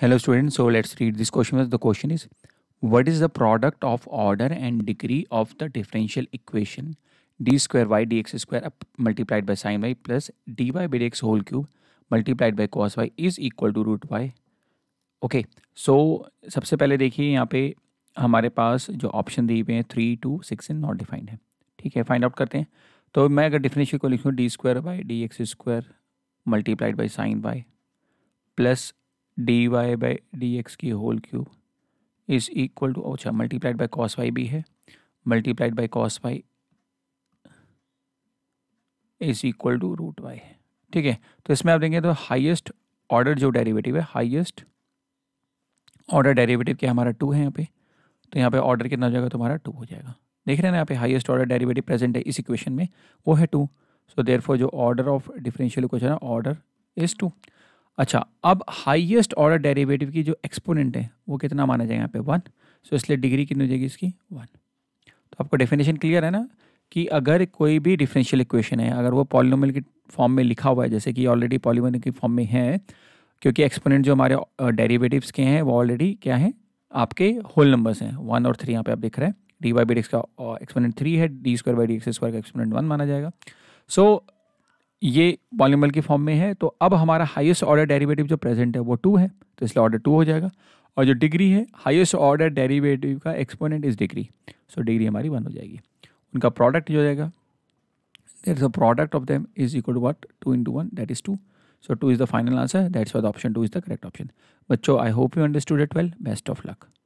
Hello students, so let's read this question. The question is, what is the product of order and degree of the differential equation d square y dx square multiplied by sine y plus dy by dx whole cube multiplied by cos y is equal to root y. Okay so सबसे पहले देखिए यहाँ पे हमारे पास जो option दिए हुए हैं three two six and not defined है ठीक है फाइंड आउट करते हैं तो मैं अगर डिफिनेशन को लिखूँ D square by D X square multiplied by sine by plus D Y by D X की whole cube is equal to अच्छा मल्टीप्लाइड बाई कॉस वाई भी है multiplied by cos Y is equal to root Y है ठीक है तो इसमें आप देखेंगे तो हाईएस्ट ऑर्डर जो डेरिवेटिव है हाईएस्ट ऑर्डर डेरिवेटिव क्या हमारा टू है यहाँ पे तो यहाँ पे ऑर्डर कितना हो जाएगा तुम्हारा टू हो जाएगा देख रहे हैं ना यहाँ पे हाईएस्ट ऑर्डर डेरिवेटिव प्रेजेंट है इस इक्वेशन में वो है टू सो देयर जो ऑर्डर ऑफ डिफरेंशियल इक्वेशन है ऑर्डर इज़ टू अच्छा अब हाईएस्ट ऑर्डर डेरिवेटिव की जो एक्सपोनेंट है वो कितना माना जाएगा यहाँ पे वन सो इसलिए डिग्री कितनी हो जाएगी इसकी वन तो आपको डेफिनेशन क्लियर है ना कि अगर कोई भी डिफरेंशियल इक्वेशन है अगर वो पॉलिनोमल की फॉर्म में लिखा हुआ है जैसे कि ऑलरेडी पॉलिनोमल की फॉर्म में है क्योंकि एक्सपोनेंट जो हमारे डेरिवेटिव्स के हैं वो ऑलरेडी क्या है आपके होल नंबर्स हैं वन और थ्री यहाँ पे आप देख रहे हैं D Y B D X का एक्सपोनेंट थ्री है D square by D X square का एक्सपोनेंट वन माना जाएगा सो so, ये वॉल्यूमल की फॉर्म में है तो अब हमारा हाईएस्ट ऑर्डर डेरिवेटिव जो प्रेजेंट है वो टू है तो इसलिए ऑर्डर टू हो जाएगा और जो डिग्री है हाईएस्ट ऑर्डर डेरिवेटिव का exponent is degree so degree हमारी वन हो जाएगी उनका प्रोडक्ट जो जाएगा there is a product of them is equal to what two into one that is two so two is the final answer that's why option two is the correct option बच्चों I hope you understood it well best of luck